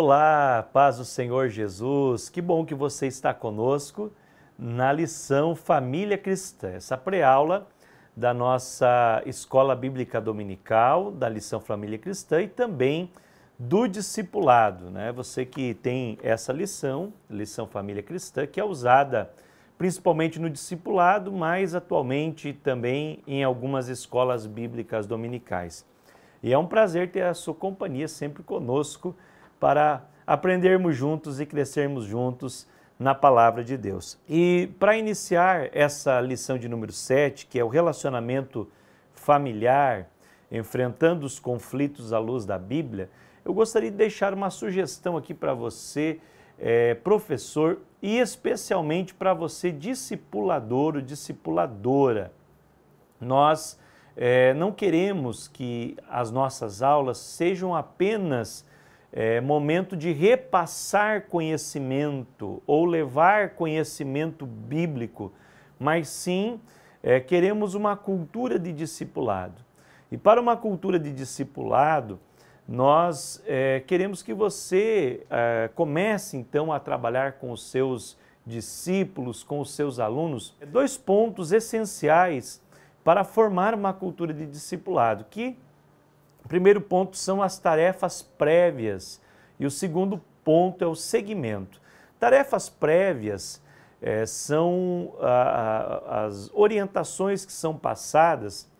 Olá, paz do Senhor Jesus. Que bom que você está conosco na lição Família Cristã, essa pré-aula da nossa Escola Bíblica Dominical, da lição Família Cristã e também do discipulado, né? Você que tem essa lição, lição Família Cristã, que é usada principalmente no discipulado, mas atualmente também em algumas escolas bíblicas dominicais. E é um prazer ter a sua companhia sempre conosco para aprendermos juntos e crescermos juntos na palavra de Deus. E para iniciar essa lição de número 7, que é o relacionamento familiar, enfrentando os conflitos à luz da Bíblia, eu gostaria de deixar uma sugestão aqui para você, é, professor, e especialmente para você, discipulador ou discipuladora. Nós é, não queremos que as nossas aulas sejam apenas é, momento de repassar conhecimento ou levar conhecimento bíblico, mas sim é, queremos uma cultura de discipulado. E para uma cultura de discipulado, nós é, queremos que você é, comece então a trabalhar com os seus discípulos, com os seus alunos, dois pontos essenciais para formar uma cultura de discipulado, que o primeiro ponto são as tarefas prévias e o segundo ponto é o segmento. Tarefas prévias é, são a, a, as orientações que são passadas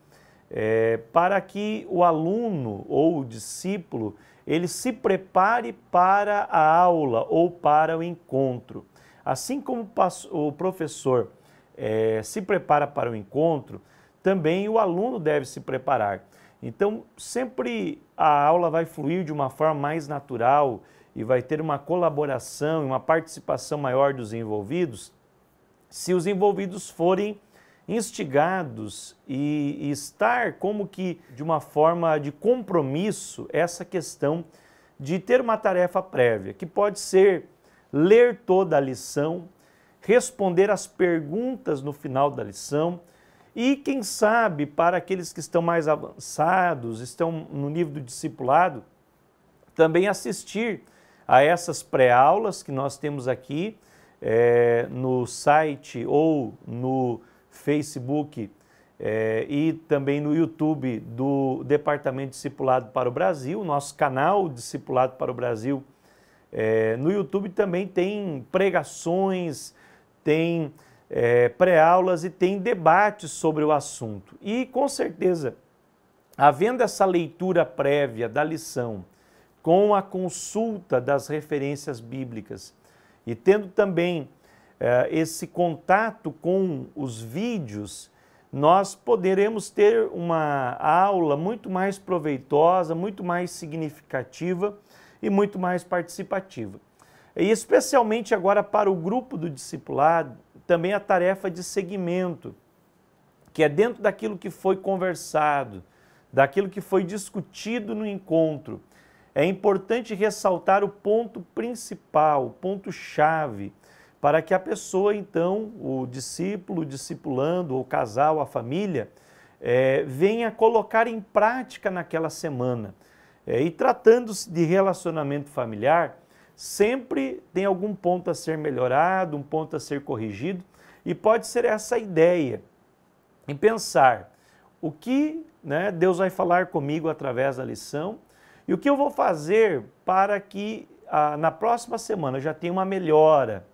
é, para que o aluno ou o discípulo ele se prepare para a aula ou para o encontro. Assim como o professor é, se prepara para o encontro, também o aluno deve se preparar. Então, sempre a aula vai fluir de uma forma mais natural e vai ter uma colaboração e uma participação maior dos envolvidos, se os envolvidos forem instigados e, e estar como que de uma forma de compromisso essa questão de ter uma tarefa prévia, que pode ser ler toda a lição, responder as perguntas no final da lição, e quem sabe, para aqueles que estão mais avançados, estão no nível do discipulado, também assistir a essas pré-aulas que nós temos aqui é, no site ou no Facebook é, e também no YouTube do Departamento Discipulado para o Brasil, nosso canal Discipulado para o Brasil. É, no YouTube também tem pregações, tem é, pré-aulas e tem debates sobre o assunto. E com certeza, havendo essa leitura prévia da lição, com a consulta das referências bíblicas e tendo também é, esse contato com os vídeos, nós poderemos ter uma aula muito mais proveitosa, muito mais significativa e muito mais participativa. E especialmente agora para o grupo do discipulado, também a tarefa de seguimento, que é dentro daquilo que foi conversado, daquilo que foi discutido no encontro. É importante ressaltar o ponto principal, o ponto chave, para que a pessoa, então, o discípulo, o discipulando, o casal, a família, é, venha colocar em prática naquela semana. É, e tratando-se de relacionamento familiar, sempre tem algum ponto a ser melhorado, um ponto a ser corrigido, e pode ser essa ideia, em pensar o que né, Deus vai falar comigo através da lição e o que eu vou fazer para que ah, na próxima semana eu já tenha uma melhora.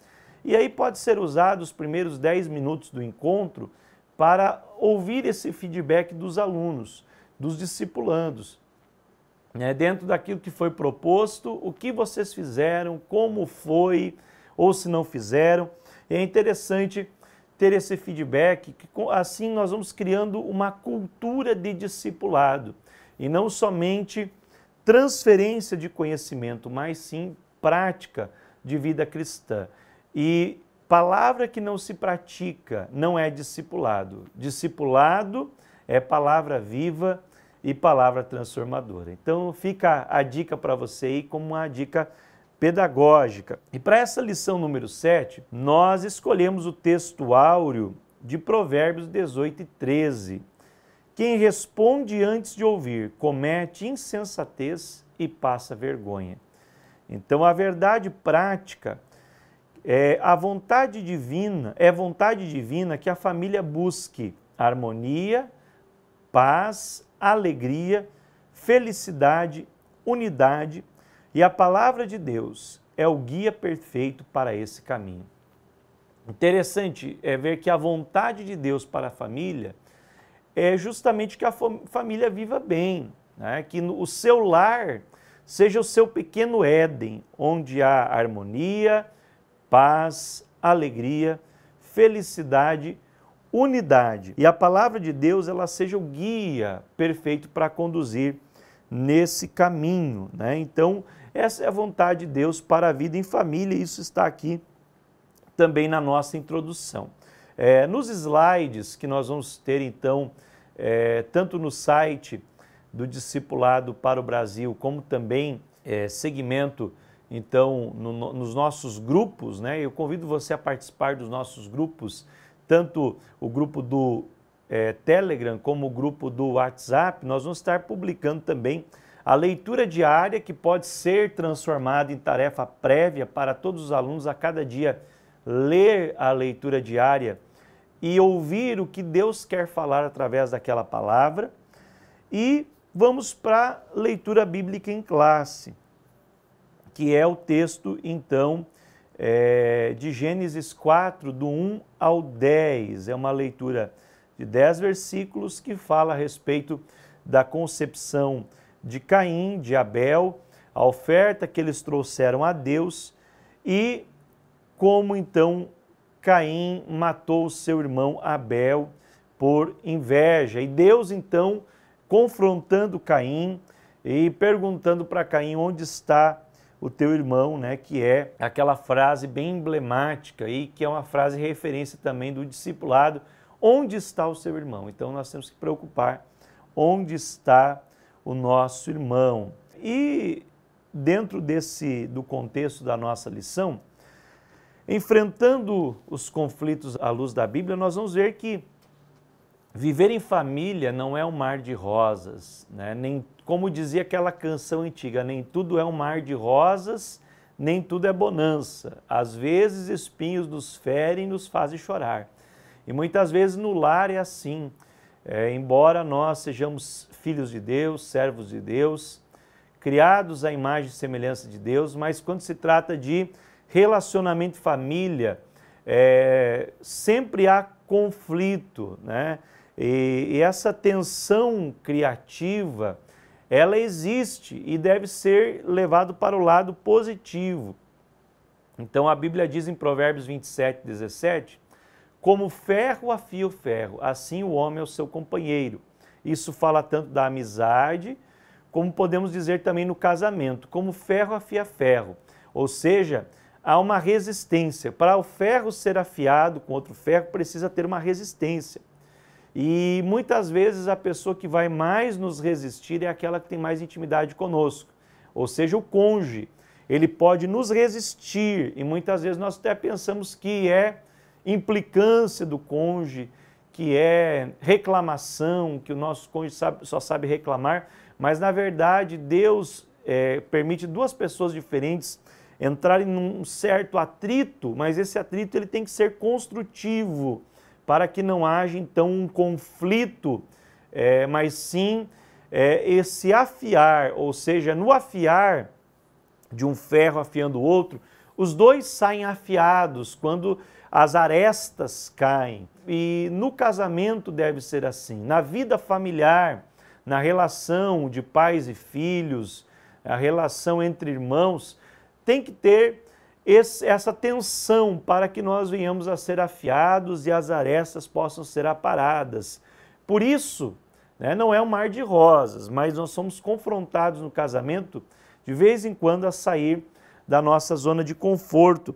E aí pode ser usado os primeiros 10 minutos do encontro para ouvir esse feedback dos alunos, dos discipulandos né, dentro daquilo que foi proposto, o que vocês fizeram, como foi ou se não fizeram. é interessante ter esse feedback, que assim nós vamos criando uma cultura de discipulado e não somente transferência de conhecimento, mas sim prática de vida cristã. E palavra que não se pratica não é discipulado. Discipulado é palavra viva e palavra transformadora. Então fica a dica para você aí como uma dica pedagógica. E para essa lição número 7, nós escolhemos o texto áureo de Provérbios 18 e 13. Quem responde antes de ouvir comete insensatez e passa vergonha. Então a verdade prática é a vontade divina, é vontade divina que a família busque harmonia, paz alegria, felicidade, unidade, e a palavra de Deus é o guia perfeito para esse caminho. Interessante é ver que a vontade de Deus para a família é justamente que a família viva bem, né? que o seu lar seja o seu pequeno Éden, onde há harmonia, paz, alegria, felicidade unidade e a palavra de Deus ela seja o guia perfeito para conduzir nesse caminho, né? Então, essa é a vontade de Deus para a vida em família, e isso está aqui também na nossa introdução. É, nos slides que nós vamos ter, então, é, tanto no site do Discipulado para o Brasil, como também é, segmento, então, no, nos nossos grupos, né? Eu convido você a participar dos nossos grupos tanto o grupo do é, Telegram como o grupo do WhatsApp, nós vamos estar publicando também a leitura diária que pode ser transformada em tarefa prévia para todos os alunos a cada dia ler a leitura diária e ouvir o que Deus quer falar através daquela palavra. E vamos para a leitura bíblica em classe, que é o texto então é, de Gênesis 4, do 1 ao 10. É uma leitura de 10 versículos que fala a respeito da concepção de Caim, de Abel, a oferta que eles trouxeram a Deus e como então Caim matou seu irmão Abel por inveja. E Deus então confrontando Caim e perguntando para Caim onde está o teu irmão, né? Que é aquela frase bem emblemática e que é uma frase referência também do discipulado. Onde está o seu irmão? Então nós temos que preocupar onde está o nosso irmão. E dentro desse do contexto da nossa lição, enfrentando os conflitos à luz da Bíblia, nós vamos ver que viver em família não é um mar de rosas, né? nem como dizia aquela canção antiga, nem tudo é um mar de rosas, nem tudo é bonança. Às vezes espinhos nos ferem e nos fazem chorar. E muitas vezes no lar é assim. É, embora nós sejamos filhos de Deus, servos de Deus, criados à imagem e semelhança de Deus, mas quando se trata de relacionamento família, é, sempre há conflito, né? E, e essa tensão criativa, ela existe e deve ser levado para o lado positivo. Então a Bíblia diz em Provérbios 27, 17: Como ferro afia o ferro, assim o homem é o seu companheiro. Isso fala tanto da amizade, como podemos dizer também no casamento, como ferro afia ferro. Ou seja, há uma resistência. Para o ferro ser afiado com outro ferro, precisa ter uma resistência. E muitas vezes a pessoa que vai mais nos resistir é aquela que tem mais intimidade conosco, ou seja, o cônjuge. Ele pode nos resistir e muitas vezes nós até pensamos que é implicância do cônjuge, que é reclamação, que o nosso cônjuge sabe, só sabe reclamar, mas na verdade Deus é, permite duas pessoas diferentes entrarem num certo atrito, mas esse atrito ele tem que ser construtivo para que não haja então um conflito, é, mas sim é, esse afiar, ou seja, no afiar de um ferro afiando o outro, os dois saem afiados quando as arestas caem. E no casamento deve ser assim, na vida familiar, na relação de pais e filhos, a relação entre irmãos, tem que ter esse, essa tensão para que nós venhamos a ser afiados e as arestas possam ser aparadas. Por isso, né, não é um mar de rosas, mas nós somos confrontados no casamento de vez em quando a sair da nossa zona de conforto.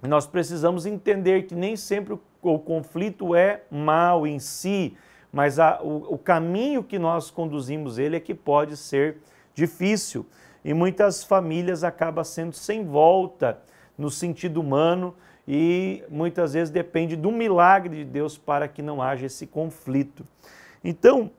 Nós precisamos entender que nem sempre o, o conflito é mal em si, mas a, o, o caminho que nós conduzimos ele é que pode ser difícil e muitas famílias acabam sendo sem volta no sentido humano e muitas vezes depende do milagre de Deus para que não haja esse conflito. Então,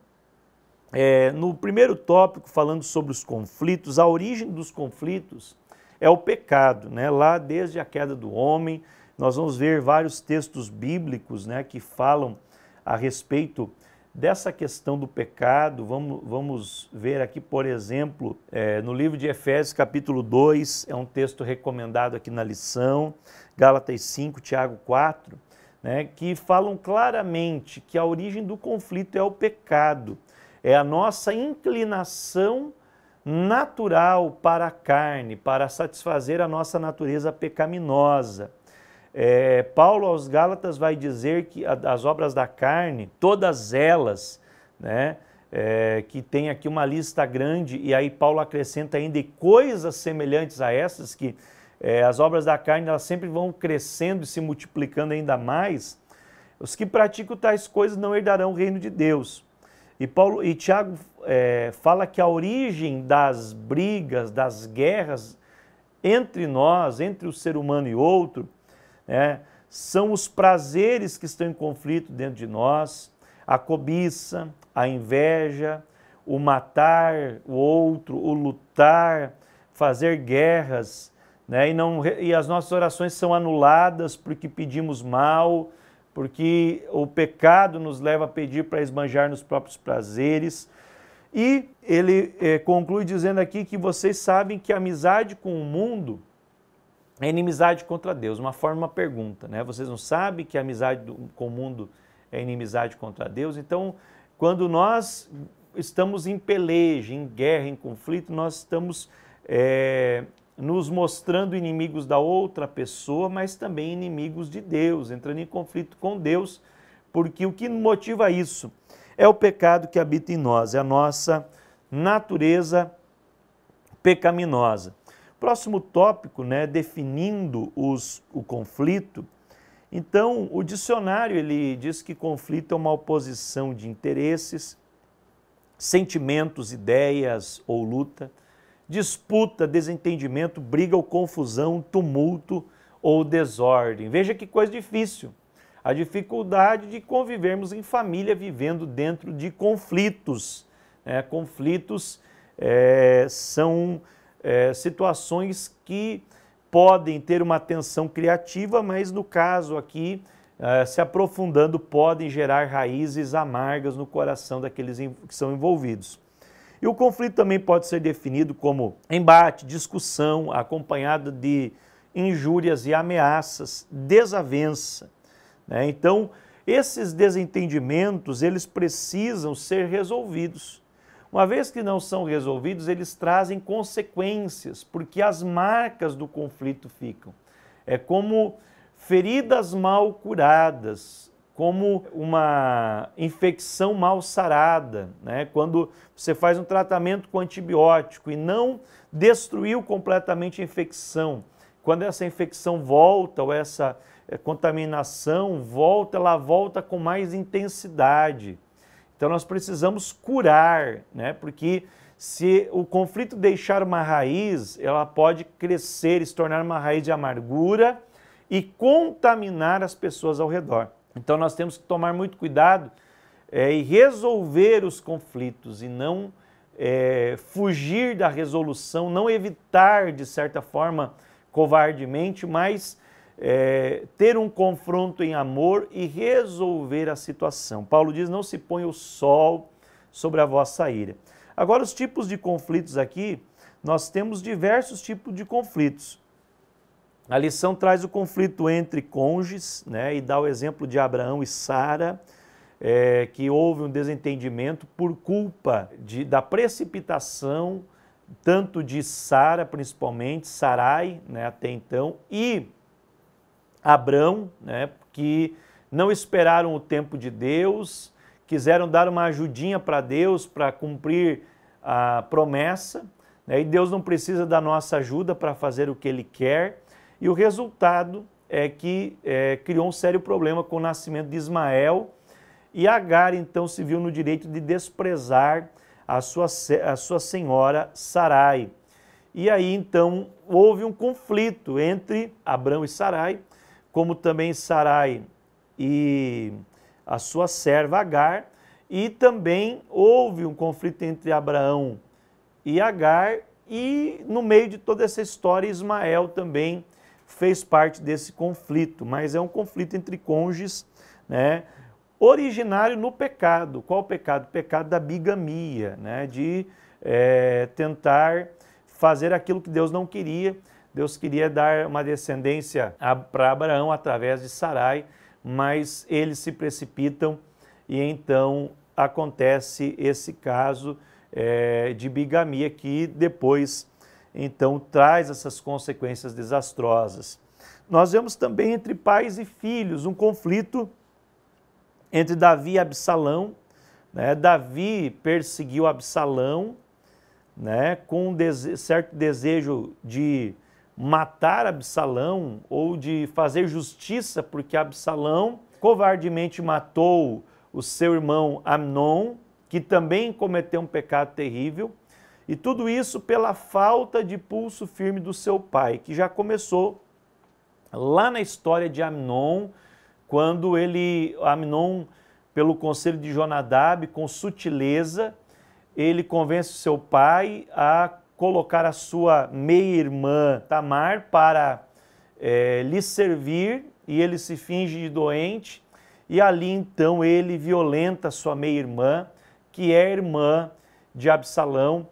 é, no primeiro tópico, falando sobre os conflitos, a origem dos conflitos é o pecado, né? Lá desde a queda do homem, nós vamos ver vários textos bíblicos, né, que falam a respeito dessa questão do pecado, vamos, vamos ver aqui, por exemplo, é, no livro de Efésios, capítulo 2, é um texto recomendado aqui na lição, Gálatas 5, Tiago 4, né, que falam claramente que a origem do conflito é o pecado, é a nossa inclinação natural para a carne, para satisfazer a nossa natureza pecaminosa. É, Paulo aos Gálatas vai dizer que as obras da carne, todas elas, né, é, que tem aqui uma lista grande, e aí Paulo acrescenta ainda coisas semelhantes a essas, que é, as obras da carne elas sempre vão crescendo e se multiplicando ainda mais. Os que praticam tais coisas não herdarão o reino de Deus. E Paulo e Tiago é, fala que a origem das brigas, das guerras entre nós, entre o ser humano e outro, né? são os prazeres que estão em conflito dentro de nós, a cobiça, a inveja, o matar o outro, o lutar, fazer guerras, né? e, não, e as nossas orações são anuladas porque pedimos mal, porque o pecado nos leva a pedir para esbanjar nos próprios prazeres. E ele é, conclui dizendo aqui que vocês sabem que a amizade com o mundo é inimizade contra Deus. Uma forma, uma pergunta, né? Vocês não sabem que a amizade com o mundo é inimizade contra Deus? Então, quando nós estamos em peleja, em guerra, em conflito, nós estamos é, nos mostrando inimigos da outra pessoa, mas também inimigos de Deus, entrando em conflito com Deus, porque o que motiva isso é o pecado que habita em nós, é a nossa natureza pecaminosa. Próximo tópico, né, definindo os, o conflito. Então, o dicionário ele diz que conflito é uma oposição de interesses, sentimentos, ideias ou luta, disputa, desentendimento, briga ou confusão, tumulto ou desordem. Veja que coisa difícil. A dificuldade de convivermos em família vivendo dentro de conflitos. Né? Conflitos é, são é, situações que podem ter uma tensão criativa, mas no caso aqui, é, se aprofundando, podem gerar raízes amargas no coração daqueles que são envolvidos. E o conflito também pode ser definido como embate, discussão, acompanhado de injúrias e ameaças, desavença. Né? Então, esses desentendimentos, eles precisam ser resolvidos. Uma vez que não são resolvidos, eles trazem consequências, porque as marcas do conflito ficam. É como feridas mal curadas, como uma infecção mal sarada, né? Quando você faz um tratamento com antibiótico e não destruiu completamente a infecção, quando essa infecção volta ou essa eh, contaminação volta, ela volta com mais intensidade. Então nós precisamos curar, né? Porque se o conflito deixar uma raiz, ela pode crescer e se tornar uma raiz de amargura e contaminar as pessoas ao redor. Então nós temos que tomar muito cuidado é, e resolver os conflitos e não é, fugir da resolução, não evitar de certa forma covardemente, mas é, ter um confronto em amor e resolver a situação. Paulo diz: Não se põe o sol sobre a vossa ira. Agora, os tipos de conflitos aqui, nós temos diversos tipos de conflitos. A lição traz o conflito entre cônjuges, né, e dá o exemplo de Abraão e Sara, é, que houve um desentendimento por culpa de, da precipitação, tanto de Sara, principalmente, Sarai, né, até então, e Abrão, né, que não esperaram o tempo de Deus, quiseram dar uma ajudinha para Deus para cumprir a promessa, né, e Deus não precisa da nossa ajuda para fazer o que Ele quer, e o resultado é que é, criou um sério problema com o nascimento de Ismael, e Agar então se viu no direito de desprezar a sua, a sua senhora Sarai. E aí então houve um conflito entre Abraão e Sarai, como também Sarai e a sua serva Agar, e também houve um conflito entre Abraão e Agar, e no meio de toda essa história, Ismael também fez parte desse conflito, mas é um conflito entre cônjuges, né? Originário no pecado. Qual pecado? O pecado da bigamia, né? De é, tentar fazer aquilo que Deus não queria. Deus queria dar uma descendência para Abraão através de Sarai, mas eles se precipitam e então acontece esse caso é, de bigamia que depois então traz essas consequências desastrosas. Nós vemos também entre pais e filhos um conflito entre Davi e Absalão. Né? Davi perseguiu Absalão né? com um dese certo desejo de matar Absalão ou de fazer justiça porque Absalão covardemente matou o seu irmão Amnon, que também cometeu um pecado terrível, e tudo isso pela falta de pulso firme do seu pai, que já começou lá na história de Amnon, quando ele Amnon pelo conselho de Jonadab, com sutileza, ele convence o seu pai a colocar a sua meia-irmã Tamar para é, lhe servir e ele se finge de doente. E ali então ele violenta sua meia-irmã, que é irmã de Absalão,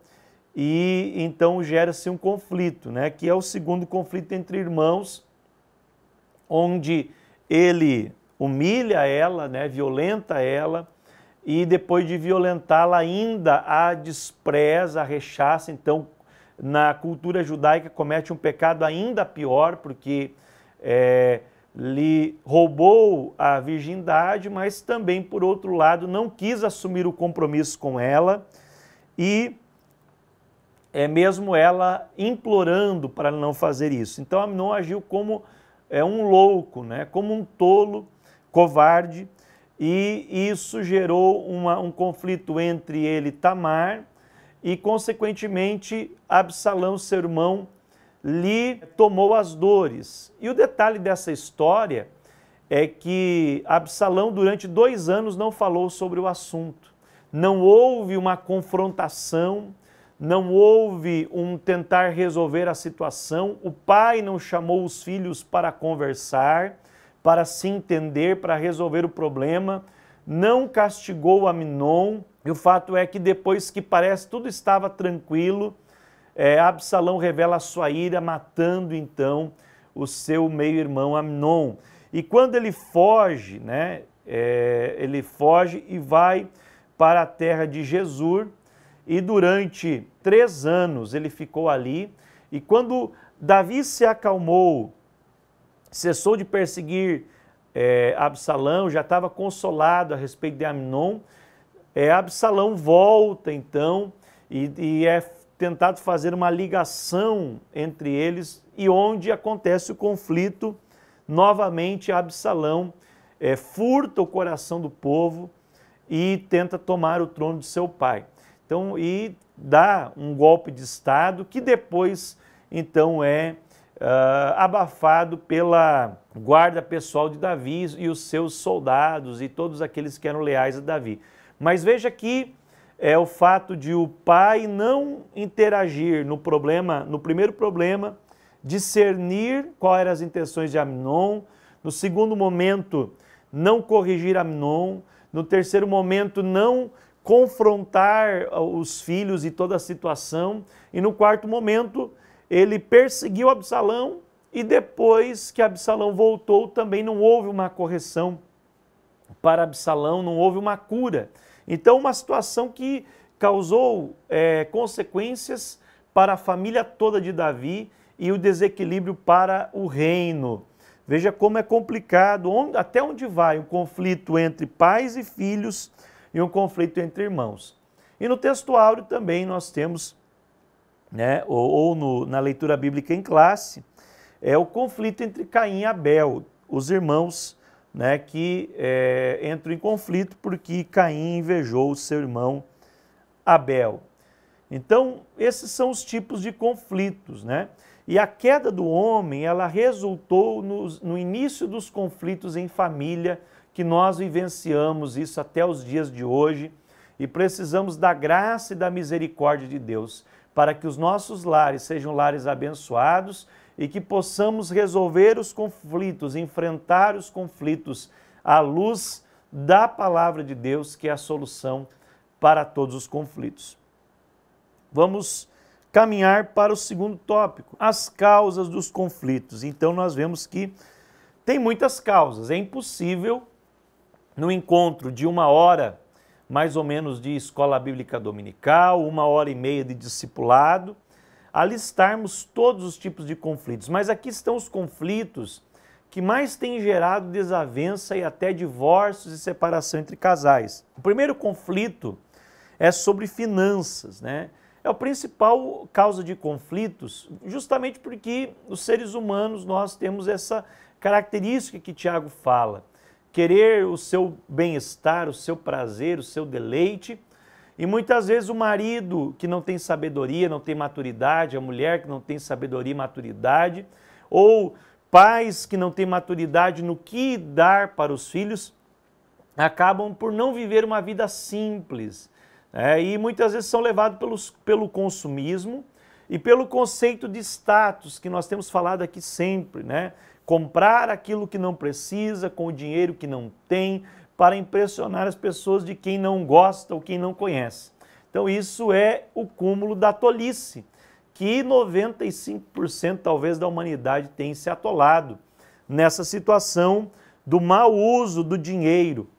e então gera-se um conflito, né? que é o segundo conflito entre irmãos, onde ele humilha ela, né? violenta ela, e depois de violentá-la ainda a despreza, a rechaça, então na cultura judaica comete um pecado ainda pior, porque é, lhe roubou a virgindade, mas também, por outro lado, não quis assumir o compromisso com ela e é mesmo ela implorando para não fazer isso. Então Amnon agiu como é, um louco, né? como um tolo, covarde, e isso gerou uma, um conflito entre ele e Tamar, e, consequentemente, Absalão, seu irmão, lhe tomou as dores. E o detalhe dessa história é que Absalão, durante dois anos, não falou sobre o assunto. Não houve uma confrontação, não houve um tentar resolver a situação. O pai não chamou os filhos para conversar, para se entender, para resolver o problema. Não castigou Aminon, e o fato é que depois que parece tudo estava tranquilo, é, Absalão revela a sua ira, matando então o seu meio-irmão Amnon. E quando ele foge, né, é, ele foge e vai para a terra de Jesus, e durante três anos ele ficou ali. E quando Davi se acalmou, cessou de perseguir é, Absalão, já estava consolado a respeito de Amnon, é, Absalão volta então e, e é tentado fazer uma ligação entre eles e onde acontece o conflito, novamente Absalão é, furta o coração do povo e tenta tomar o trono de seu pai. Então, e dá um golpe de Estado que depois, então, é uh, abafado pela guarda pessoal de Davi e os seus soldados e todos aqueles que eram leais a Davi. Mas veja que é o fato de o pai não interagir no problema, no primeiro problema, discernir quais eram as intenções de Amnon, no segundo momento, não corrigir Amnon, no terceiro momento, não confrontar os filhos e toda a situação, e no quarto momento, ele perseguiu Absalão e depois que Absalão voltou, também não houve uma correção para Absalão, não houve uma cura. Então, uma situação que causou é, consequências para a família toda de Davi e o desequilíbrio para o reino. Veja como é complicado, onde, até onde vai o um conflito entre pais e filhos e um conflito entre irmãos. E no texto áureo também nós temos, né, ou, ou no, na leitura bíblica em classe, é o conflito entre Caim e Abel. Os irmãos né, que é, em conflito porque Caim invejou o seu irmão Abel. Então, esses são os tipos de conflitos, né? E a queda do homem, ela resultou no, no início dos conflitos em família, que nós vivenciamos isso até os dias de hoje, e precisamos da graça e da misericórdia de Deus para que os nossos lares sejam lares abençoados e que possamos resolver os conflitos, enfrentar os conflitos à luz da palavra de Deus, que é a solução para todos os conflitos. Vamos caminhar para o segundo tópico, as causas dos conflitos. Então nós vemos que tem muitas causas, é impossível no encontro de uma hora mais ou menos de escola bíblica dominical, uma hora e meia de discipulado, a listarmos todos os tipos de conflitos, mas aqui estão os conflitos que mais têm gerado desavença e até divórcios e separação entre casais. O primeiro conflito é sobre finanças, né? É a principal causa de conflitos, justamente porque os seres humanos nós temos essa característica que Tiago fala, querer o seu bem-estar, o seu prazer, o seu deleite e muitas vezes o marido que não tem sabedoria, não tem maturidade, a mulher que não tem sabedoria e maturidade, ou pais que não têm maturidade no que dar para os filhos, acabam por não viver uma vida simples. Né? E muitas vezes são levados pelos, pelo consumismo e pelo conceito de status que nós temos falado aqui sempre, né? Comprar aquilo que não precisa com o dinheiro que não tem, para impressionar as pessoas de quem não gosta ou quem não conhece. Então isso é o cúmulo da tolice, que 95% talvez da humanidade tem se atolado nessa situação do mau uso do dinheiro.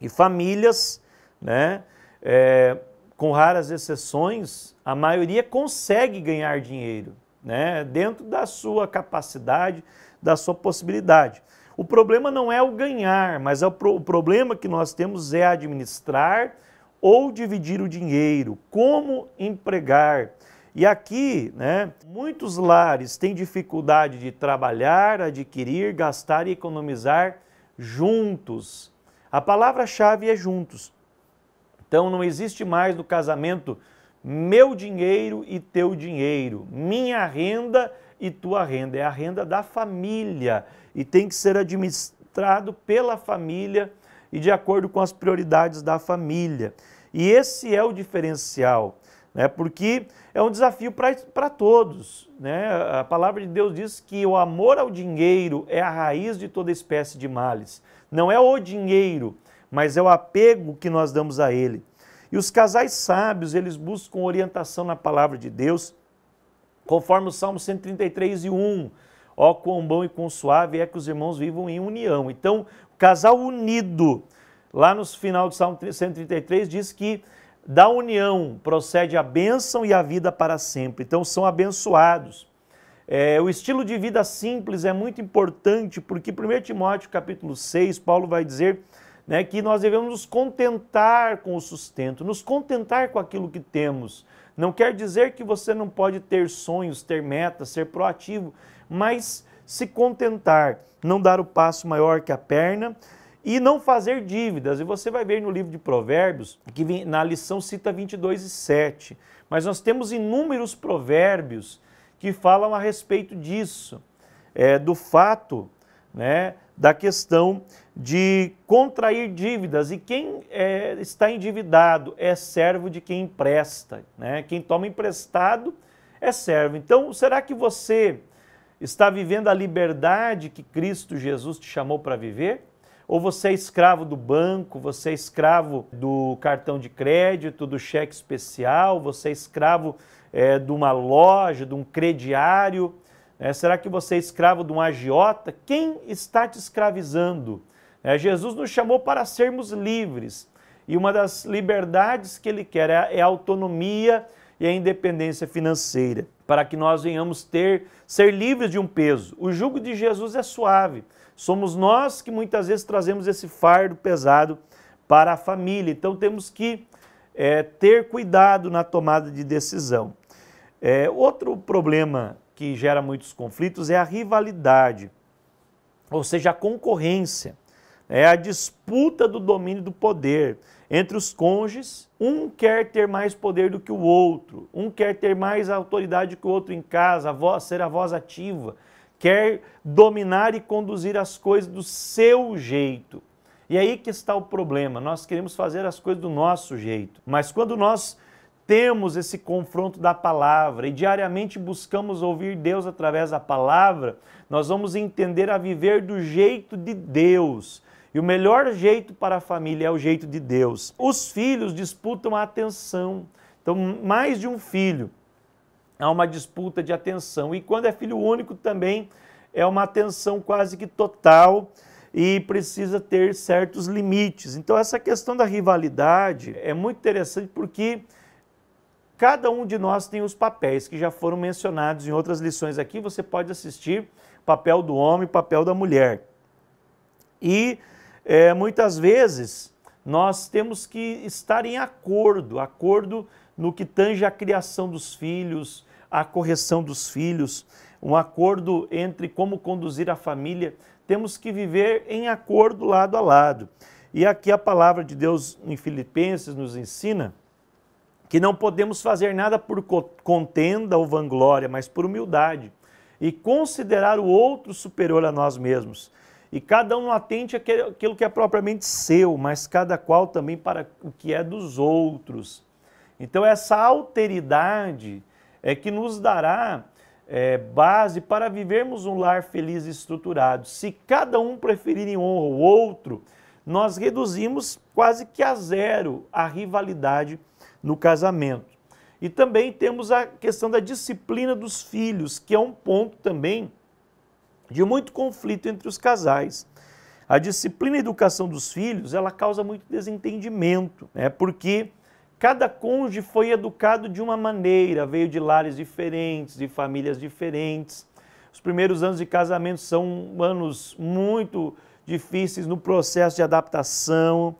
E famílias, né, é, com raras exceções, a maioria consegue ganhar dinheiro, né, dentro da sua capacidade, da sua possibilidade. O problema não é o ganhar, mas é o, pro, o problema que nós temos é administrar ou dividir o dinheiro, como empregar. E aqui, né, muitos lares têm dificuldade de trabalhar, adquirir, gastar e economizar juntos. A palavra-chave é juntos. Então não existe mais no casamento meu dinheiro e teu dinheiro, minha renda e tua renda, é a renda da família e tem que ser administrado pela família e de acordo com as prioridades da família. E esse é o diferencial, né? porque é um desafio para todos. Né? A palavra de Deus diz que o amor ao dinheiro é a raiz de toda espécie de males. Não é o dinheiro, mas é o apego que nós damos a ele. E os casais sábios, eles buscam orientação na palavra de Deus, conforme o Salmo 133 e 1, Ó quão bom e quão suave é que os irmãos vivam em união. Então, casal unido, lá no final do Salmo 133, diz que da união procede a bênção e a vida para sempre. Então, são abençoados. É, o estilo de vida simples é muito importante, porque 1 Timóteo capítulo 6, Paulo vai dizer né, que nós devemos nos contentar com o sustento, nos contentar com aquilo que temos. Não quer dizer que você não pode ter sonhos, ter metas, ser proativo, mas se contentar, não dar o passo maior que a perna e não fazer dívidas. E você vai ver no livro de Provérbios, que na lição cita 22 e 7. Mas nós temos inúmeros provérbios que falam a respeito disso, é, do fato, né, da questão de contrair dívidas. E quem é, está endividado é servo de quem empresta, né? Quem toma emprestado é servo. Então, será que você Está vivendo a liberdade que Cristo Jesus te chamou para viver? Ou você é escravo do banco, você é escravo do cartão de crédito, do cheque especial, você é escravo é, de uma loja, de um crediário? É, será que você é escravo de um agiota? Quem está te escravizando? É, Jesus nos chamou para sermos livres e uma das liberdades que ele quer é, é a autonomia e a independência financeira, para que nós venhamos ter ser livres de um peso. O jugo de Jesus é suave. Somos nós que muitas vezes trazemos esse fardo pesado para a família. Então temos que é, ter cuidado na tomada de decisão. É, outro problema que gera muitos conflitos é a rivalidade, ou seja, a concorrência é a disputa do domínio do poder entre os cônjuges. Um quer ter mais poder do que o outro, um quer ter mais autoridade que o outro em casa, a voz, ser a voz ativa, quer dominar e conduzir as coisas do seu jeito. E aí que está o problema. Nós queremos fazer as coisas do nosso jeito, mas quando nós temos esse confronto da palavra e diariamente buscamos ouvir Deus através da palavra, nós vamos entender a viver do jeito de Deus e o melhor jeito para a família é o jeito de Deus. Os filhos disputam a atenção. Então, mais de um filho, há uma disputa de atenção. E quando é filho único também é uma atenção quase que total e precisa ter certos limites. Então, essa questão da rivalidade é muito interessante porque cada um de nós tem os papéis que já foram mencionados em outras lições aqui. Você pode assistir papel do homem, papel da mulher. E é, muitas vezes nós temos que estar em acordo, acordo no que tange a criação dos filhos, a correção dos filhos, um acordo entre como conduzir a família. Temos que viver em acordo lado a lado. E aqui a palavra de Deus em Filipenses nos ensina que não podemos fazer nada por contenda ou vanglória, mas por humildade e considerar o outro superior a nós mesmos, e cada um atente aquilo que é propriamente seu, mas cada qual também para o que é dos outros. Então, essa alteridade é que nos dará é, base para vivermos um lar feliz e estruturado. Se cada um preferir em honra o outro, nós reduzimos quase que a zero a rivalidade no casamento. E também temos a questão da disciplina dos filhos, que é um ponto também de muito conflito entre os casais. A disciplina e educação dos filhos, ela causa muito desentendimento, né? porque cada cônjuge foi educado de uma maneira, veio de lares diferentes, de famílias diferentes. Os primeiros anos de casamento são anos muito difíceis no processo de adaptação.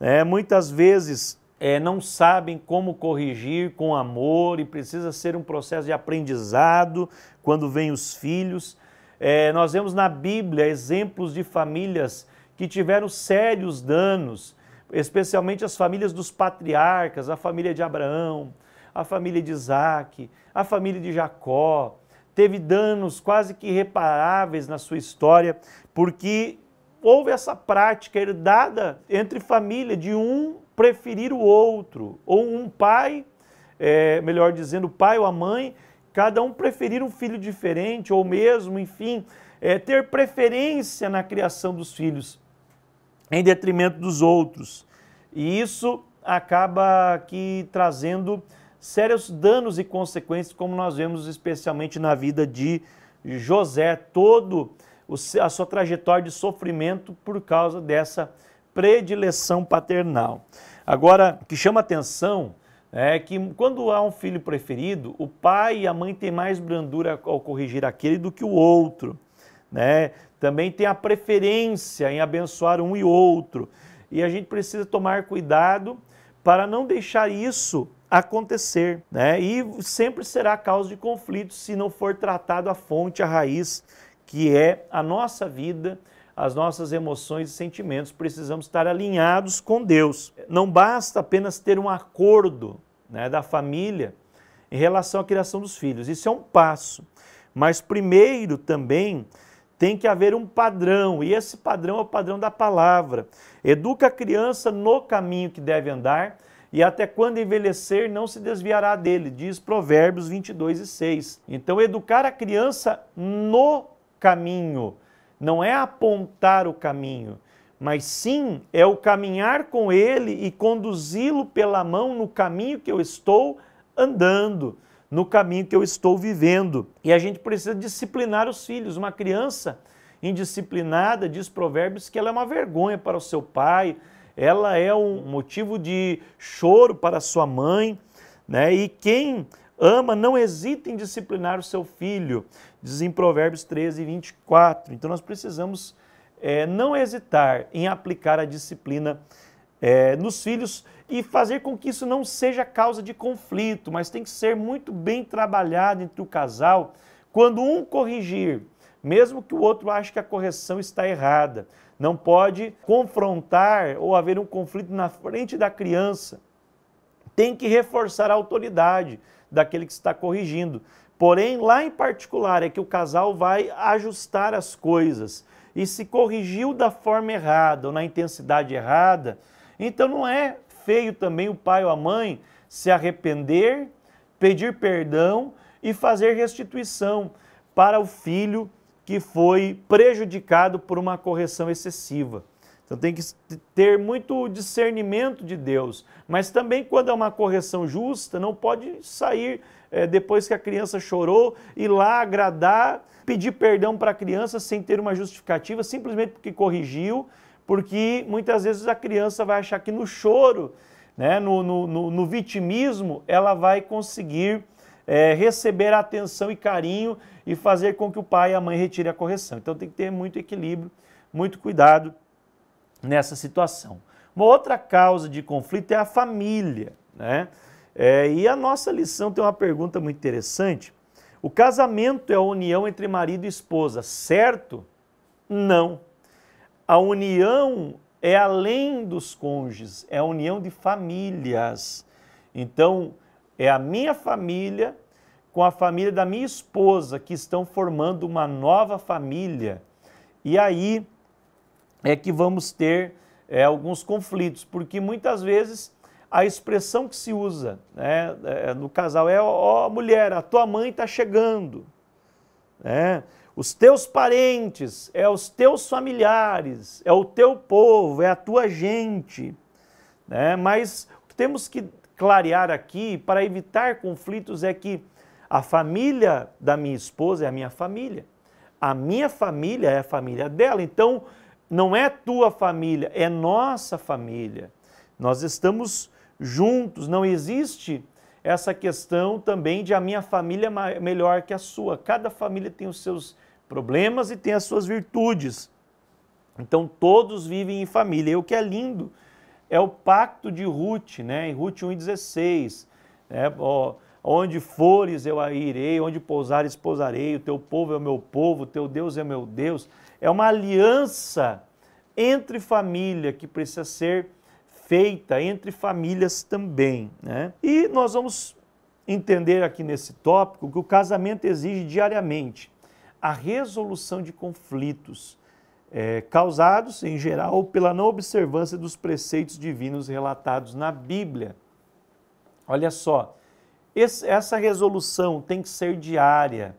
Né? Muitas vezes é, não sabem como corrigir com amor e precisa ser um processo de aprendizado quando vêm os filhos. É, nós vemos na Bíblia exemplos de famílias que tiveram sérios danos, especialmente as famílias dos patriarcas, a família de Abraão, a família de Isaac, a família de Jacó. Teve danos quase que irreparáveis na sua história, porque houve essa prática herdada entre família de um preferir o outro, ou um pai, é, melhor dizendo, o pai ou a mãe cada um preferir um filho diferente, ou mesmo, enfim, é, ter preferência na criação dos filhos em detrimento dos outros. E isso acaba aqui trazendo sérios danos e consequências, como nós vemos especialmente na vida de José, todo a sua trajetória de sofrimento por causa dessa predileção paternal. Agora, o que chama atenção é que quando há um filho preferido, o pai e a mãe têm mais brandura ao corrigir aquele do que o outro. Né? Também tem a preferência em abençoar um e outro. E a gente precisa tomar cuidado para não deixar isso acontecer, né? E sempre será causa de conflito se não for tratado a fonte, a raiz, que é a nossa vida, as nossas emoções e sentimentos. Precisamos estar alinhados com Deus. Não basta apenas ter um acordo né, da família em relação à criação dos filhos. Isso é um passo. Mas primeiro também tem que haver um padrão, e esse padrão é o padrão da palavra. Educa a criança no caminho que deve andar, e até quando envelhecer não se desviará dele, diz Provérbios 22 e 6. Então, educar a criança no caminho, não é apontar o caminho mas sim é o caminhar com Ele e conduzi-lo pela mão no caminho que eu estou andando, no caminho que eu estou vivendo. E a gente precisa disciplinar os filhos. Uma criança indisciplinada diz Provérbios que ela é uma vergonha para o seu pai, ela é um motivo de choro para sua mãe, né? E quem ama não hesita em disciplinar o seu filho, diz em Provérbios 13, 24. Então nós precisamos é, não hesitar em aplicar a disciplina é, nos filhos e fazer com que isso não seja causa de conflito, mas tem que ser muito bem trabalhado entre o casal. Quando um corrigir, mesmo que o outro ache que a correção está errada, não pode confrontar ou haver um conflito na frente da criança. Tem que reforçar a autoridade daquele que está corrigindo. Porém, lá em particular é que o casal vai ajustar as coisas e se corrigiu da forma errada ou na intensidade errada, então não é feio também o pai ou a mãe se arrepender, pedir perdão e fazer restituição para o filho que foi prejudicado por uma correção excessiva. Então tem que ter muito discernimento de Deus, mas também quando é uma correção justa, não pode sair é, depois que a criança chorou, ir lá agradar, pedir perdão para a criança sem ter uma justificativa, simplesmente porque corrigiu, porque muitas vezes a criança vai achar que no choro, né, no, no, no, no vitimismo, ela vai conseguir é, receber atenção e carinho e fazer com que o pai e a mãe retire a correção. Então tem que ter muito equilíbrio, muito cuidado nessa situação. Uma outra causa de conflito é a família, né? É, e a nossa lição tem uma pergunta muito interessante. O casamento é a união entre marido e esposa, certo? Não. A união é além dos cônjuges, é a união de famílias. Então, é a minha família com a família da minha esposa que estão formando uma nova família. E aí é que vamos ter é, alguns conflitos, porque muitas vezes a expressão que se usa né, é, no casal é: ó, oh, mulher, a tua mãe está chegando. Né? Os teus parentes, é os teus familiares, é o teu povo, é a tua gente. Né? Mas o que temos que clarear aqui para evitar conflitos é que a família da minha esposa é a minha família. A minha família é a família dela. Então, não é tua família, é nossa família. Nós estamos juntos, não existe essa questão também de a minha família é melhor que a sua. Cada família tem os seus problemas e tem as suas virtudes. Então todos vivem em família. E o que é lindo é o pacto de Ruth, né? Em Ruth 1,16, né? onde fores eu irei, onde pousares pousarei, o teu povo é o meu povo, o teu Deus é o meu Deus. É uma aliança entre família que precisa ser feita entre famílias também. Né? E nós vamos entender aqui nesse tópico que o casamento exige diariamente a resolução de conflitos é, causados, em geral, pela não observância dos preceitos divinos relatados na Bíblia. Olha só, esse, essa resolução tem que ser diária,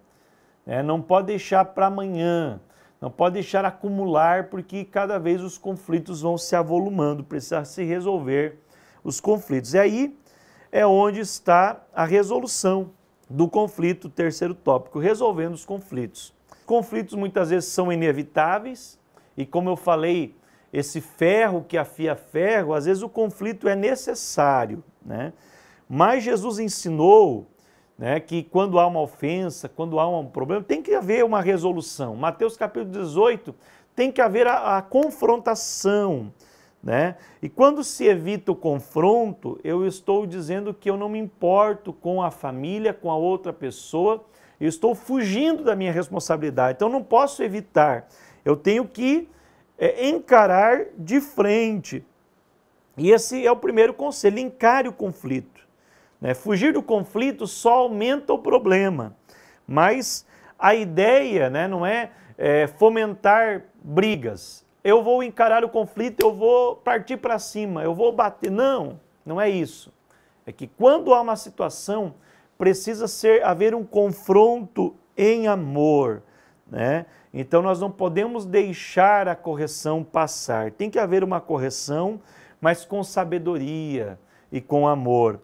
né? não pode deixar para amanhã. Não pode deixar acumular, porque cada vez os conflitos vão se avolumando, precisa se resolver os conflitos. E aí é onde está a resolução do conflito, terceiro tópico, resolvendo os conflitos. Conflitos muitas vezes são inevitáveis, e como eu falei, esse ferro que afia ferro, às vezes o conflito é necessário, né? Mas Jesus ensinou né, que quando há uma ofensa, quando há um problema, tem que haver uma resolução. Mateus capítulo 18 tem que haver a, a confrontação. Né? E quando se evita o confronto, eu estou dizendo que eu não me importo com a família, com a outra pessoa, eu estou fugindo da minha responsabilidade. Então não posso evitar, eu tenho que é, encarar de frente. E esse é o primeiro conselho: encare o conflito. Né? Fugir do conflito só aumenta o problema, mas a ideia né, não é, é fomentar brigas. Eu vou encarar o conflito, eu vou partir para cima, eu vou bater. Não, não é isso. É que quando há uma situação, precisa ser haver um confronto em amor, né? Então nós não podemos deixar a correção passar. Tem que haver uma correção, mas com sabedoria e com amor.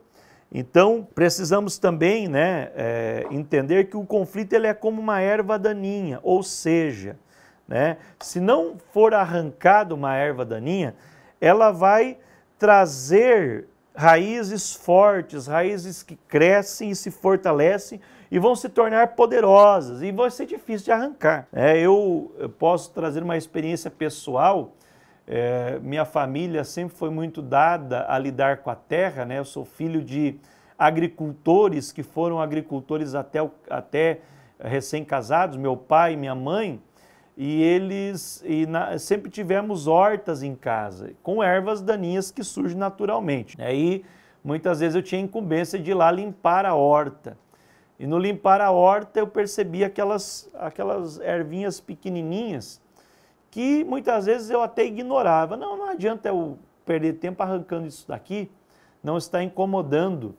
Então, precisamos também né, é, entender que o conflito ele é como uma erva daninha, ou seja, né, se não for arrancada uma erva daninha, ela vai trazer raízes fortes, raízes que crescem e se fortalecem e vão se tornar poderosas e vai ser difícil de arrancar. É, eu, eu posso trazer uma experiência pessoal é, minha família sempre foi muito dada a lidar com a terra, né? Eu sou filho de agricultores que foram agricultores até, até recém-casados, meu pai e minha mãe, e eles e na, sempre tivemos hortas em casa, com ervas daninhas que surgem naturalmente. Aí né? muitas vezes eu tinha incumbência de ir lá limpar a horta. E no limpar a horta eu percebi aquelas, aquelas ervinhas pequenininhas que muitas vezes eu até ignorava. Não, não adianta eu perder tempo arrancando isso daqui, não está incomodando.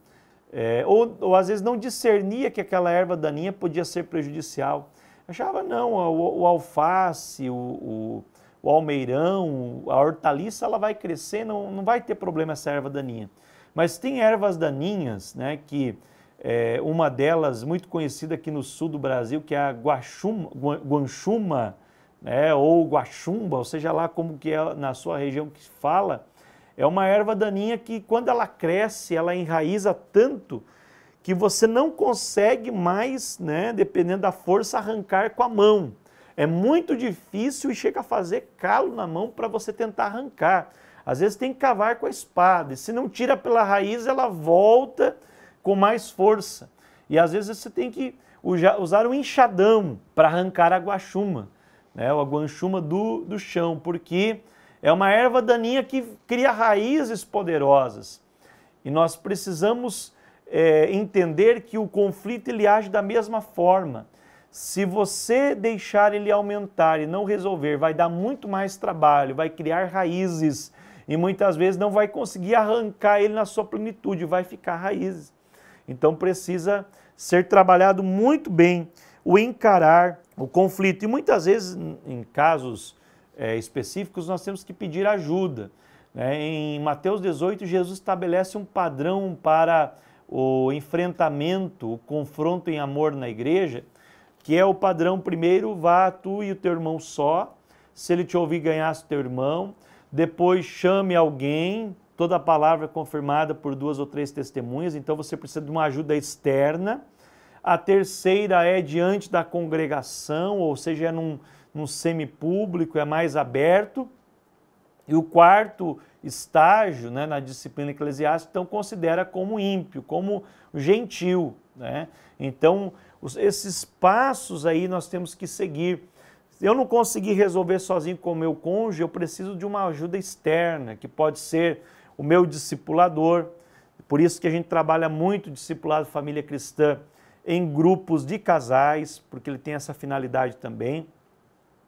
É, ou, ou às vezes não discernia que aquela erva daninha podia ser prejudicial. Achava, não, o, o alface, o, o, o, almeirão, a hortaliça, ela vai crescer, não, não vai ter problema essa erva daninha. Mas tem ervas daninhas, né, que é, uma delas muito conhecida aqui no sul do Brasil, que é a guaxuma, guanchuma né, ou guaxumba, ou seja lá como que é na sua região que se fala, é uma erva daninha que quando ela cresce, ela enraiza tanto que você não consegue mais, né, dependendo da força, arrancar com a mão. É muito difícil e chega a fazer calo na mão para você tentar arrancar. Às vezes tem que cavar com a espada, e se não tira pela raiz, ela volta com mais força. E às vezes você tem que usar um enxadão para arrancar a guaxuma né, a guanchuma do, do chão, porque é uma erva daninha que cria raízes poderosas. E nós precisamos é, entender que o conflito ele age da mesma forma. Se você deixar ele aumentar e não resolver, vai dar muito mais trabalho, vai criar raízes e muitas vezes não vai conseguir arrancar ele na sua plenitude, vai ficar raízes. Então precisa ser trabalhado muito bem o encarar o conflito. E muitas vezes, em casos é, específicos, nós temos que pedir ajuda. Né? Em Mateus 18, Jesus estabelece um padrão para o enfrentamento, o confronto em amor na igreja, que é o padrão primeiro, vá tu e o teu irmão só, se ele te ouvir, ganhasse teu irmão, depois chame alguém, toda a palavra confirmada por duas ou três testemunhas, então você precisa de uma ajuda externa, a terceira é diante da congregação, ou seja, é num, num semipúblico, é mais aberto. E o quarto estágio né, na disciplina eclesiástica, então, considera como ímpio, como gentil. Né? Então, os, esses passos aí nós temos que seguir. Se eu não consegui resolver sozinho com o meu cônjuge, eu preciso de uma ajuda externa, que pode ser o meu discipulador. Por isso que a gente trabalha muito discipulado família cristã em grupos de casais, porque ele tem essa finalidade também.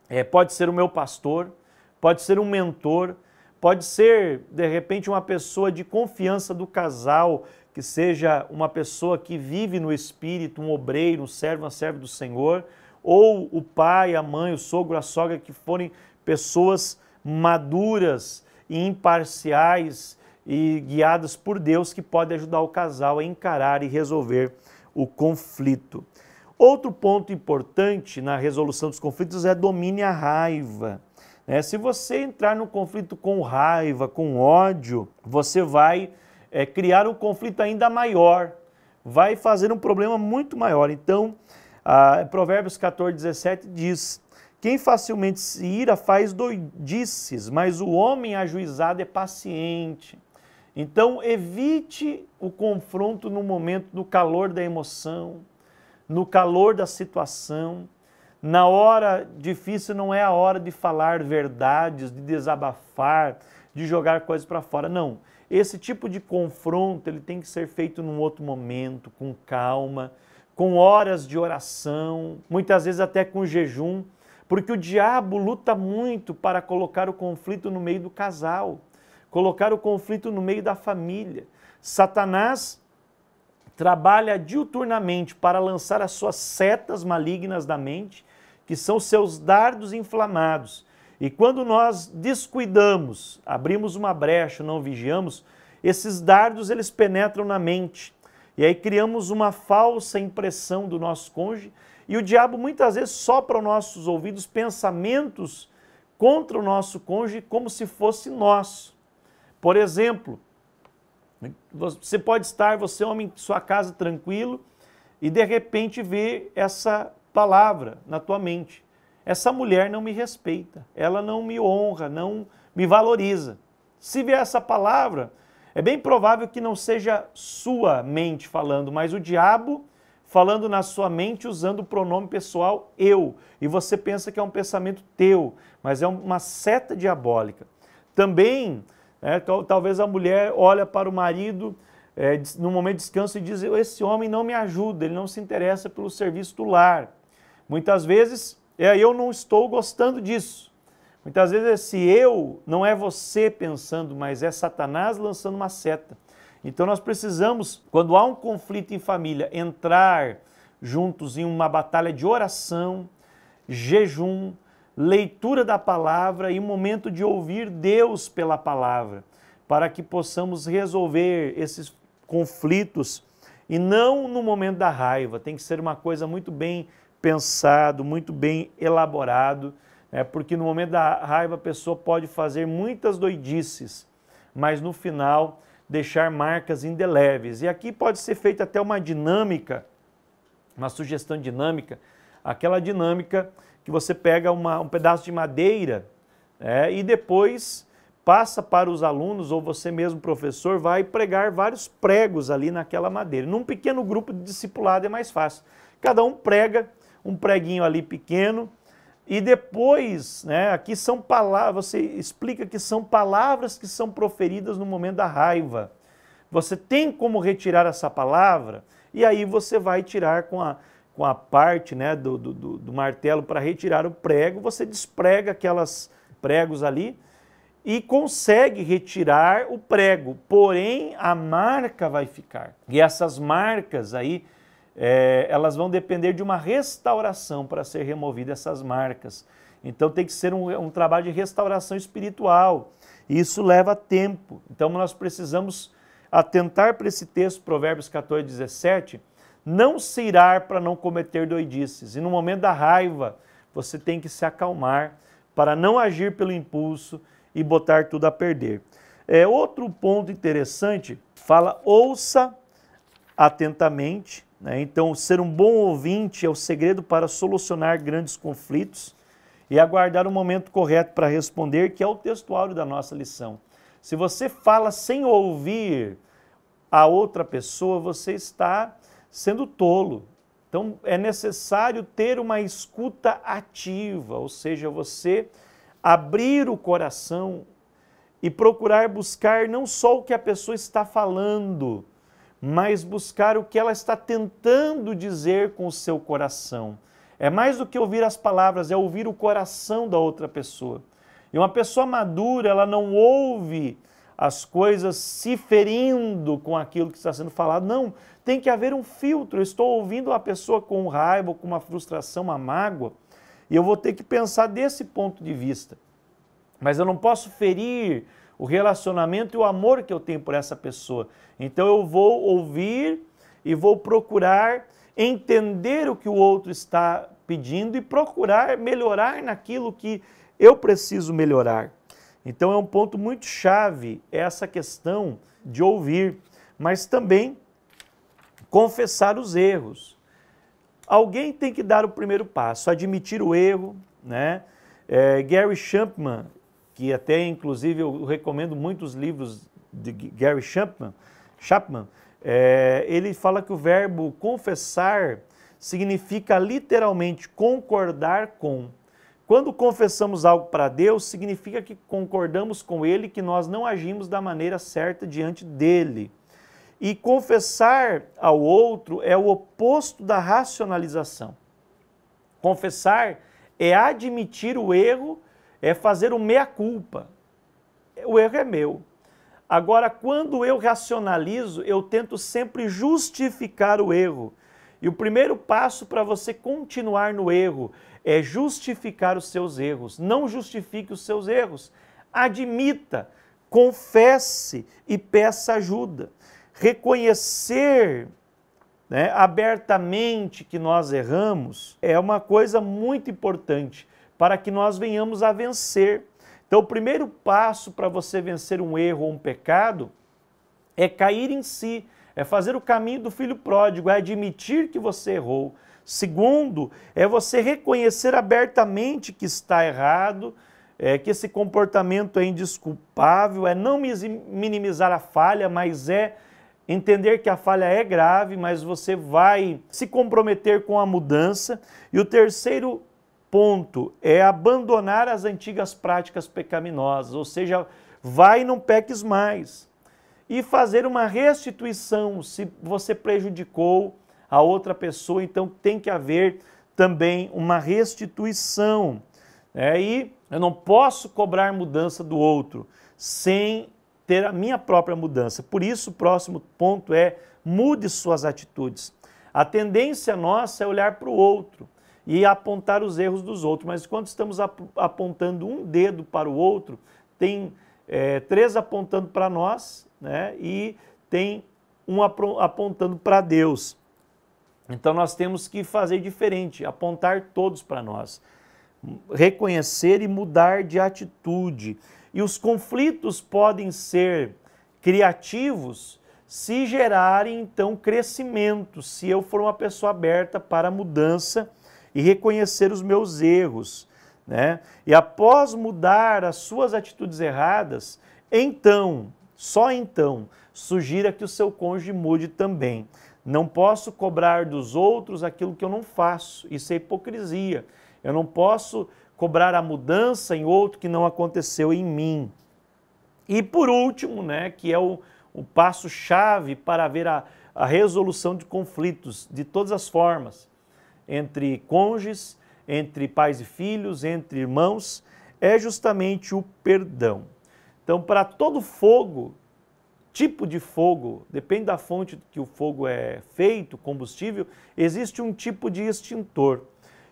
É, pode ser o meu pastor, pode ser um mentor, pode ser, de repente, uma pessoa de confiança do casal, que seja uma pessoa que vive no espírito, um obreiro, um servo, uma serva do Senhor, ou o pai, a mãe, o sogro, a sogra, que forem pessoas maduras e imparciais e guiadas por Deus que pode ajudar o casal a encarar e resolver o conflito. Outro ponto importante na resolução dos conflitos é domine a raiva. Né? Se você entrar no conflito com raiva, com ódio, você vai é, criar um conflito ainda maior, vai fazer um problema muito maior. Então, a, Provérbios 14, 17 diz: Quem facilmente se ira faz doidices, mas o homem ajuizado é paciente. Então, evite o confronto no momento do calor da emoção, no calor da situação. Na hora difícil não é a hora de falar verdades, de desabafar, de jogar coisas para fora, não. Esse tipo de confronto, ele tem que ser feito num outro momento, com calma, com horas de oração, muitas vezes até com jejum, porque o diabo luta muito para colocar o conflito no meio do casal colocar o conflito no meio da família. Satanás trabalha diuturnamente para lançar as suas setas malignas da mente, que são seus dardos inflamados. E quando nós descuidamos, abrimos uma brecha, não vigiamos, esses dardos eles penetram na mente. E aí criamos uma falsa impressão do nosso cônjuge, e o diabo muitas vezes sopra aos nossos ouvidos pensamentos contra o nosso cônjuge como se fosse nosso. Por exemplo, você pode estar, você é homem, em sua casa tranquilo e de repente ver essa palavra na tua mente. Essa mulher não me respeita, ela não me honra, não me valoriza. Se vier essa palavra, é bem provável que não seja sua mente falando, mas o diabo falando na sua mente usando o pronome pessoal eu. E você pensa que é um pensamento teu, mas é uma seta diabólica. Também é, talvez a mulher olha para o marido é, no momento de descanso e diz: esse homem não me ajuda, ele não se interessa pelo serviço do lar. Muitas vezes é eu não estou gostando disso. Muitas vezes esse é, eu não é você pensando, mas é Satanás lançando uma seta. Então nós precisamos, quando há um conflito em família, entrar juntos em uma batalha de oração, jejum, leitura da palavra e o momento de ouvir Deus pela palavra, para que possamos resolver esses conflitos e não no momento da raiva. Tem que ser uma coisa muito bem pensado, muito bem elaborado, né? porque no momento da raiva a pessoa pode fazer muitas doidices, mas no final deixar marcas indeléveis. E aqui pode ser feita até uma dinâmica, uma sugestão dinâmica, aquela dinâmica que você pega uma, um pedaço de madeira é, e depois passa para os alunos ou você mesmo professor vai pregar vários pregos ali naquela madeira. Num pequeno grupo de discipulado é mais fácil. Cada um prega um preguinho ali pequeno e depois, né, aqui são palavras, você explica que são palavras que são proferidas no momento da raiva. Você tem como retirar essa palavra e aí você vai tirar com a com a parte né, do, do, do martelo para retirar o prego, você desprega aquelas pregos ali e consegue retirar o prego, porém a marca vai ficar. E essas marcas aí, é, elas vão depender de uma restauração para ser removida essas marcas. Então tem que ser um, um trabalho de restauração espiritual. E isso leva tempo. Então nós precisamos atentar para esse texto, Provérbios 14, 17, não se irar para não cometer doidices. E no momento da raiva, você tem que se acalmar para não agir pelo impulso e botar tudo a perder. É, outro ponto interessante, fala ouça atentamente. Né? Então, ser um bom ouvinte é o segredo para solucionar grandes conflitos e aguardar o momento correto para responder, que é o textuário da nossa lição. Se você fala sem ouvir a outra pessoa, você está sendo tolo. Então é necessário ter uma escuta ativa, ou seja, você abrir o coração e procurar buscar não só o que a pessoa está falando, mas buscar o que ela está tentando dizer com o seu coração. É mais do que ouvir as palavras, é ouvir o coração da outra pessoa. E uma pessoa madura, ela não ouve as coisas se ferindo com aquilo que está sendo falado. Não, tem que haver um filtro. Eu estou ouvindo a pessoa com raiva, com uma frustração, uma mágoa, e eu vou ter que pensar desse ponto de vista. Mas eu não posso ferir o relacionamento e o amor que eu tenho por essa pessoa. Então eu vou ouvir e vou procurar entender o que o outro está pedindo e procurar melhorar naquilo que eu preciso melhorar. Então é um ponto muito chave essa questão de ouvir, mas também confessar os erros. Alguém tem que dar o primeiro passo, admitir o erro, né? É, Gary Chapman, que até inclusive eu recomendo muitos livros de Gary Chapman, Chapman é, ele fala que o verbo confessar significa literalmente concordar com. Quando confessamos algo para Deus, significa que concordamos com Ele que nós não agimos da maneira certa diante dele. E confessar ao outro é o oposto da racionalização. Confessar é admitir o erro, é fazer o meia-culpa. O erro é meu. Agora, quando eu racionalizo, eu tento sempre justificar o erro. E o primeiro passo para você continuar no erro é justificar os seus erros. Não justifique os seus erros. Admita, confesse e peça ajuda. Reconhecer né, abertamente que nós erramos é uma coisa muito importante para que nós venhamos a vencer. Então, o primeiro passo para você vencer um erro ou um pecado é cair em si, é fazer o caminho do filho pródigo, é admitir que você errou, Segundo, é você reconhecer abertamente que está errado, é, que esse comportamento é indesculpável, é não minimizar a falha, mas é entender que a falha é grave, mas você vai se comprometer com a mudança. E o terceiro ponto é abandonar as antigas práticas pecaminosas, ou seja, vai e não peques mais. E fazer uma restituição se você prejudicou a outra pessoa, então tem que haver também uma restituição. Né? E eu não posso cobrar mudança do outro sem ter a minha própria mudança. Por isso, o próximo ponto é mude suas atitudes. A tendência nossa é olhar para o outro e apontar os erros dos outros, mas quando estamos apontando um dedo para o outro, tem é, três apontando para nós né? e tem um apontando para Deus. Então nós temos que fazer diferente, apontar todos para nós, reconhecer e mudar de atitude. E os conflitos podem ser criativos se gerarem então crescimento, se eu for uma pessoa aberta para mudança e reconhecer os meus erros, né? E após mudar as suas atitudes erradas, então, só então, sugira que o seu cônjuge mude também. Não posso cobrar dos outros aquilo que eu não faço, isso é hipocrisia. Eu não posso cobrar a mudança em outro que não aconteceu em mim. E por último, né, que é o, o passo-chave para haver a, a resolução de conflitos de todas as formas, entre cônjuges, entre pais e filhos, entre irmãos, é justamente o perdão. Então, para todo fogo tipo de fogo, depende da fonte que o fogo é feito, combustível, existe um tipo de extintor.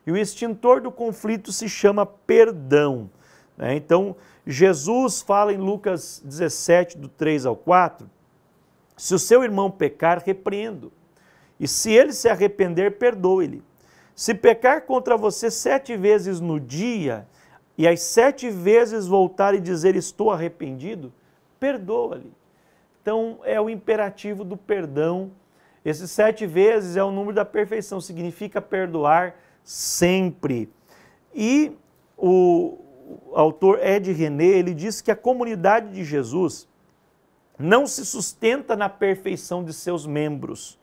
E o extintor do conflito se chama perdão. Né? Então, Jesus fala em Lucas 17, do 3 ao 4, se o seu irmão pecar, repreendo. E se ele se arrepender, perdoe-lhe. Se pecar contra você sete vezes no dia, e as sete vezes voltar e dizer estou arrependido, perdoa-lhe. Então é o imperativo do perdão. Esses sete vezes é o número da perfeição, significa perdoar sempre. E o autor Ed René, ele diz que a comunidade de Jesus não se sustenta na perfeição de seus membros,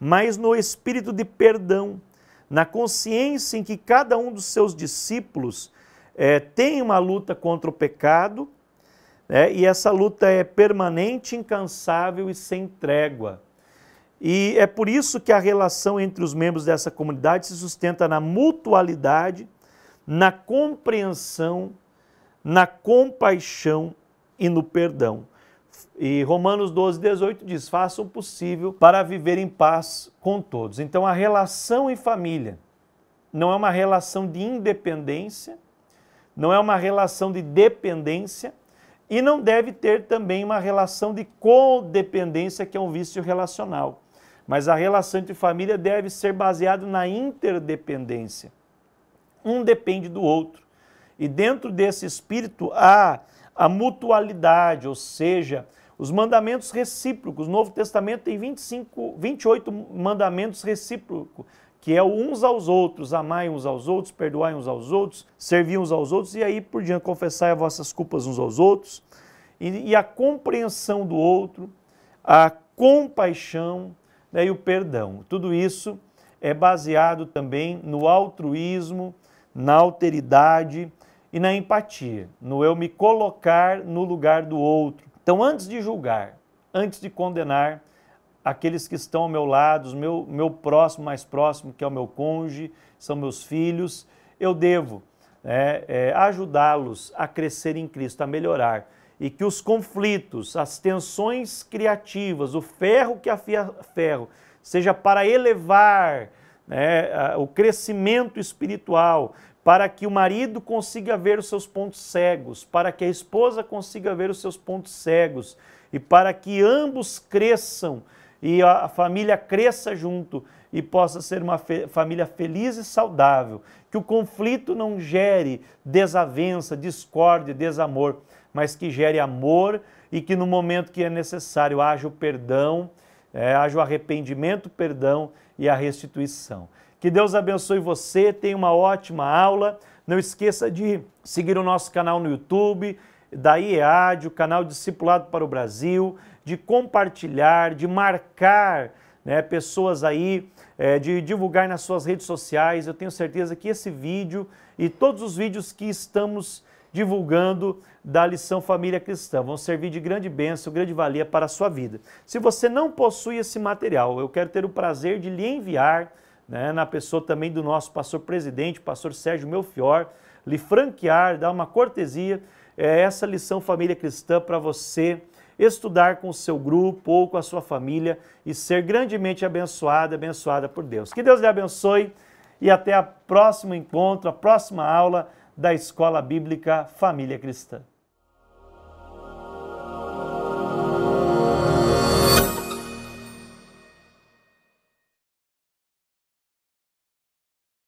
mas no espírito de perdão, na consciência em que cada um dos seus discípulos é, tem uma luta contra o pecado né? E essa luta é permanente, incansável e sem trégua. E é por isso que a relação entre os membros dessa comunidade se sustenta na mutualidade, na compreensão, na compaixão e no perdão. E Romanos 12, 18 diz: façam o possível para viver em paz com todos. Então, a relação em família não é uma relação de independência, não é uma relação de dependência, e não deve ter também uma relação de codependência, que é um vício relacional. Mas a relação entre família deve ser baseada na interdependência. Um depende do outro. E dentro desse espírito há a mutualidade, ou seja, os mandamentos recíprocos. O Novo Testamento tem 25, 28 mandamentos recíprocos, que é o uns aos outros, amai uns aos outros, perdoai uns aos outros, servi uns aos outros, e aí por diante confessai as vossas culpas uns aos outros, e, e a compreensão do outro, a compaixão né, e o perdão. Tudo isso é baseado também no altruísmo, na alteridade e na empatia, no eu me colocar no lugar do outro. Então, antes de julgar, antes de condenar, aqueles que estão ao meu lado, o meu, meu próximo mais próximo, que é o meu cônjuge, são meus filhos, eu devo né, é, ajudá-los a crescer em Cristo, a melhorar. E que os conflitos, as tensões criativas, o ferro que afia ferro, seja para elevar né, o crescimento espiritual, para que o marido consiga ver os seus pontos cegos, para que a esposa consiga ver os seus pontos cegos e para que ambos cresçam e a família cresça junto e possa ser uma fe família feliz e saudável, que o conflito não gere desavença, discórdia, desamor, mas que gere amor e que no momento que é necessário haja o perdão, é, haja o arrependimento, o perdão e a restituição. Que Deus abençoe você, tenha uma ótima aula. Não esqueça de seguir o nosso canal no YouTube, da IEAD, o canal Discipulado para o Brasil, de compartilhar, de marcar né, pessoas aí, é, de divulgar nas suas redes sociais. Eu tenho certeza que esse vídeo e todos os vídeos que estamos divulgando da lição Família Cristã vão servir de grande bênção, grande valia para a sua vida. Se você não possui esse material, eu quero ter o prazer de lhe enviar, né, na pessoa também do nosso pastor presidente, pastor Sérgio Melfior, lhe franquear, dar uma cortesia, é, essa lição Família Cristã para você estudar com o seu grupo ou com a sua família e ser grandemente abençoada, abençoada por Deus. Que Deus lhe abençoe e até o próximo encontro, a próxima aula da Escola Bíblica Família Cristã.